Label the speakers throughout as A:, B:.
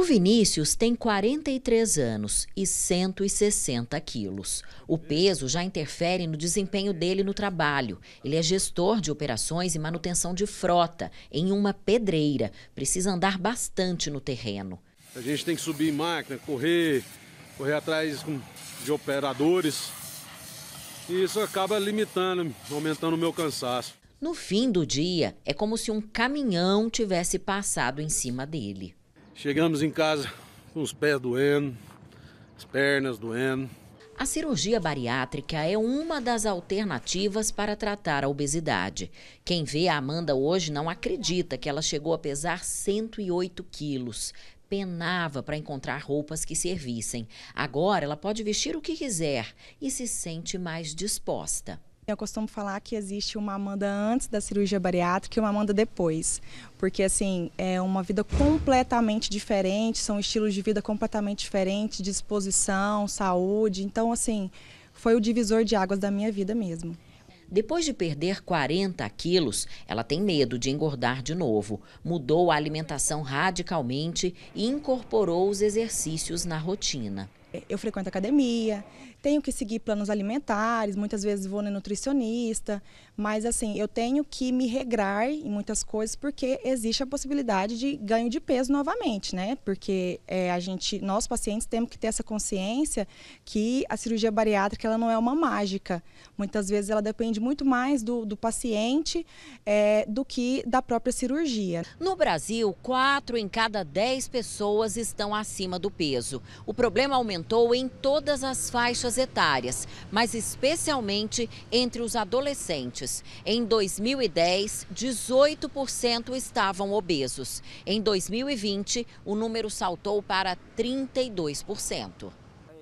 A: O Vinícius tem 43 anos e 160 quilos. O peso já interfere no desempenho dele no trabalho. Ele é gestor de operações e manutenção de frota em uma pedreira. Precisa andar bastante no terreno.
B: A gente tem que subir máquina, correr, correr atrás de operadores. E isso acaba limitando, aumentando o meu cansaço.
A: No fim do dia, é como se um caminhão tivesse passado em cima dele.
B: Chegamos em casa com os pés doendo, as pernas doendo. A cirurgia
A: bariátrica é uma das alternativas para tratar a obesidade. Quem vê a Amanda hoje não acredita que ela chegou a pesar 108 quilos. Penava para encontrar roupas que servissem. Agora ela pode vestir o que quiser
C: e se sente mais disposta. Eu costumo falar que existe uma Amanda antes da cirurgia bariátrica e uma Amanda depois. Porque, assim, é uma vida completamente diferente, são estilos de vida completamente diferentes, disposição, saúde. Então, assim, foi o divisor de águas da minha vida mesmo.
A: Depois de perder 40 quilos, ela tem medo de engordar de novo. Mudou a alimentação radicalmente e
C: incorporou os exercícios na rotina eu frequento academia, tenho que seguir planos alimentares, muitas vezes vou no nutricionista, mas assim, eu tenho que me regrar em muitas coisas porque existe a possibilidade de ganho de peso novamente, né? Porque é, a gente, nós pacientes temos que ter essa consciência que a cirurgia bariátrica ela não é uma mágica. Muitas vezes ela depende muito mais do, do paciente é, do que da própria cirurgia.
A: No Brasil, 4 em cada 10 pessoas estão acima do peso. O problema aumentou aumentou em todas as faixas etárias, mas especialmente entre os adolescentes. Em 2010, 18% estavam obesos. Em 2020, o número saltou para 32%.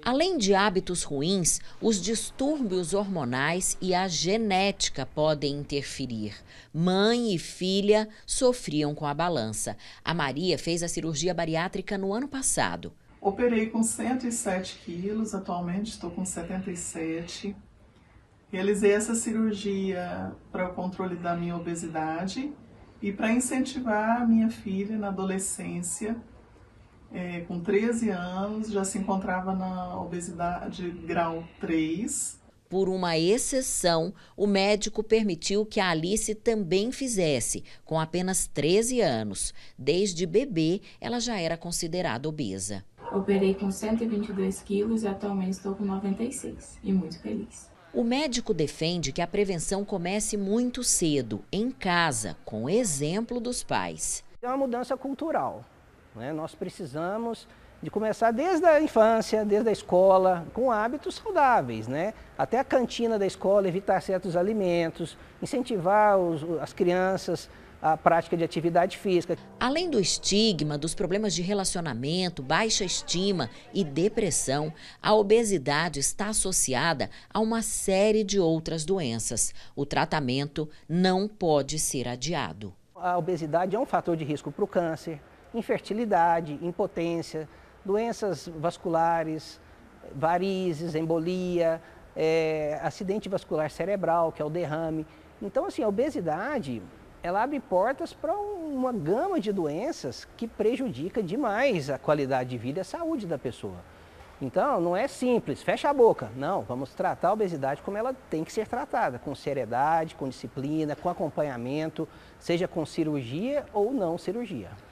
A: Além de hábitos ruins, os distúrbios hormonais e a genética podem interferir. Mãe e filha sofriam com a balança. A Maria fez a cirurgia bariátrica no ano passado. Operei com 107 quilos, atualmente estou com 77. Realizei essa cirurgia para o controle da minha obesidade e para incentivar a minha filha na adolescência. É, com 13 anos, já se encontrava na obesidade grau 3. Por uma exceção, o médico permitiu que a Alice também fizesse, com apenas 13 anos. Desde bebê, ela já era considerada obesa.
C: Operei com 122 quilos e atualmente estou com 96 e
A: muito feliz. O médico defende que a prevenção comece muito cedo, em
B: casa, com o exemplo dos pais. É uma mudança cultural. Né? Nós precisamos de começar desde a infância, desde a escola, com hábitos saudáveis, né? Até a cantina da escola, evitar certos alimentos, incentivar os, as crianças a prática de atividade física. Além do estigma, dos problemas de relacionamento,
A: baixa estima e depressão, a obesidade está associada a uma série de outras doenças. O tratamento não pode ser
B: adiado. A obesidade é um fator de risco para o câncer, infertilidade, impotência, doenças vasculares, varizes, embolia, é, acidente vascular cerebral, que é o derrame. Então, assim, a obesidade ela abre portas para uma gama de doenças que prejudica demais a qualidade de vida e a saúde da pessoa. Então, não é simples, fecha a boca. Não, vamos tratar a obesidade como ela tem que ser tratada, com seriedade, com disciplina, com acompanhamento, seja com cirurgia ou não cirurgia.